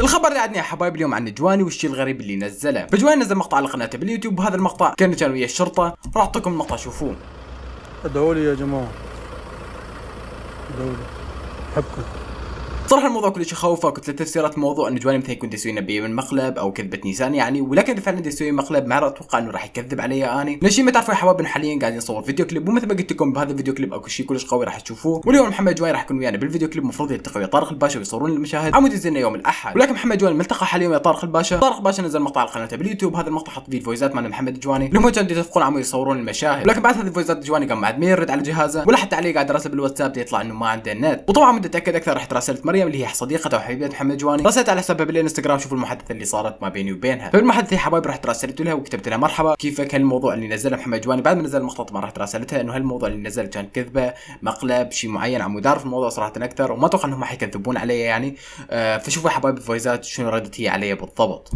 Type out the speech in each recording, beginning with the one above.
الخبر اللي عندنا يا حبايب اليوم عن نجواني والشيء الغريب اللي نزله فجواني نزل مقطع على قناته باليوتيوب وهذا المقطع كان كان ويا الشرطه راح اعطيكم المقطع شوفوه ادعوا لي يا جماعه ادعوا لي احبكم صراحه الموضوع كلش يخوفه كنت تفسيرات الموضوع انه جواني مثلا يكون يسوي نبيه من مقلب او كذبه نيسان يعني ولكن اذا فعلا يسوي مقلب ما اتوقع انه راح يكذب علي اني ليش ما تعرفوا يا حباب حبايبنا حاليا قاعد يصور فيديو كليب ومثل ما قلت لكم بهذا الفيديو كليب اكو شيء كلش قوي راح تشوفوه واليوم محمد جواني راح يكون ويانا بالفيديو كليب المفروض يلتقي ويا طارق الباشا ويصورون المشاهد عمود الزينه يوم الاحد ولكن محمد جواني ملتقى حاليا ويا طارق الباشا طارق الباشا نزل مقطع على قناته باليوتيوب هذا المقطع حط فيه الفويزات مال محمد جواني اللي هم كانوا يتفقون عمود يصورون المشاهد ولكن بعد هذه الفويزات جواني قام ما عاد يرد على جهازه ولا حتى عليه قاعد يراسل بالواتساب يطلع انه ما عنده نت وطبعا متاكد اكثر رحت راسلت مريم مريم اللي هي صديقته وحبيبه محمد جواني راسلت على سبب الانستغرام شوفوا المحادثه اللي صارت ما بيني وبينها فالمحادثه يا حبايب رحت راسلت لها وكتبت لها مرحبا كيفك هالموضوع اللي نزله محمد جواني بعد ما نزل المقطع ما رحت راسلتها انه هالموضوع اللي نزل كان كذبه مقلب شيء معين عم يدار في الموضوع صراحه اكثر وما اتوقع انهم حيكذبون علي يعني آه، فشوفوا يا حبايب الفويزات شنو ردت هي علي بالضبط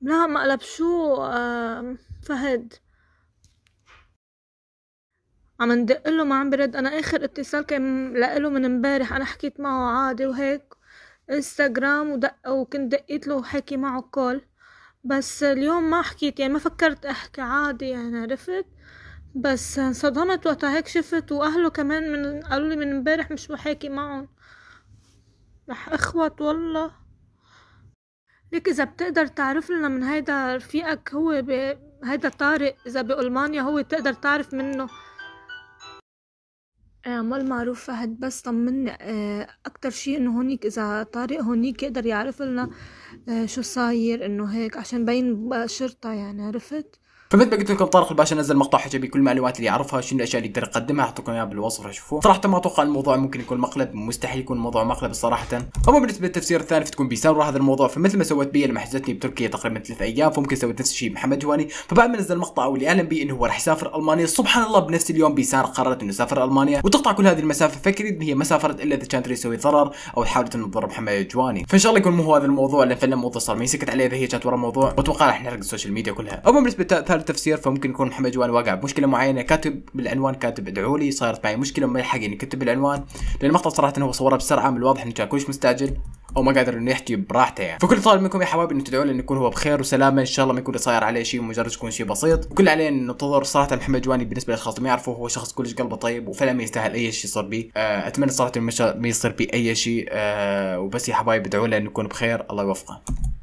لا مقلب شو آه، فهد عم ندق له ما عم برد انا اخر اتصال كان لإله من امبارح انا حكيت معه عادي وهيك انستغرام ودق وكنت دقيت له وحكي معه كول بس اليوم ما حكيت يعني ما فكرت احكي عادي يعني عرفت بس انصدمت وقتها هيك شفت واهله كمان من قالوا لي من امبارح مش بحاكي معهم رح اخوت والله ليك اذا بتقدر تعرف لنا من هيدا رفيقك هو ب... هيدا طارق اذا بالمانيا هو بتقدر تعرف منه ما المعروف فهد بس طمن آه، اكتر شي انه هونيك اذا طارق هونيك يقدر يعرف لنا آه، شو صاير انه هيك عشان بين الشرطة يعني عرفت فمثل ما قلت لكم طارق الباشا نزل مقطع حجبي كل المعلومات اللي يعرفها شنو الاشياء اللي يقدر يقدمها اعطيكم اياها بالوصف تشوفوه صراحه ما اتوقع الموضوع ممكن يكون مقلب مستحيل يكون الموضوع مقلب صراحه اما بالنسبه للتفسير الثاني فتكون بيسار هذا الموضوع فمثل ما سوت بي لما حجزتني بتركيا تقريبا ثلاث ايام فممكن سويت نفس الشيء محمد جواني فبعد ما نزل مقطع اللي اعلن بي انه هو راح يسافر المانيا سبحان الله بنفس اليوم بيسار قررت انه يسافر المانيا وتقطع كل هذه المسافه فكري ان هي ما سافرت الا اذا كانت تسوي ضرر او حاولت انه تضر محمد جواني فان شاء الله يكون مو هذا الموضوع لان فعلا الموضوع صار ما يسكت عليه اذا هي كانت ورا الموضوع واتوقع راح نحرق السوشيال ميديا كلها اما بالنسبه دخل تفسير فممكن يكون محمد جوان واقع بمشكله معينه كاتب بالعنوان كاتب ادعوا لي صارت معي مشكله ما يلحق اني يعني كتب العنوان لان المقطع صراحه هو صوره بسرعه من الواضح انه كان كلش مستعجل او ما قادر انه يحكي براحته يعني فكل طالب منكم يا حبايبي انه تدعوا لي انه يكون هو بخير وسلامه ان شاء الله ما يكون صاير عليه شيء مجرد يكون شيء بسيط وكل علينا انه ننتظر صراحه محمد جواني بالنسبه للاشخاص ما يعرفوا هو شخص كلش قلبه طيب وفعلا ما يستاهل اي شيء يصير به آه، اتمنى صراحه ما يصير به اي شيء آه، وبس يا حبايبي ادعوا له انه يكون بخير الله يوفقه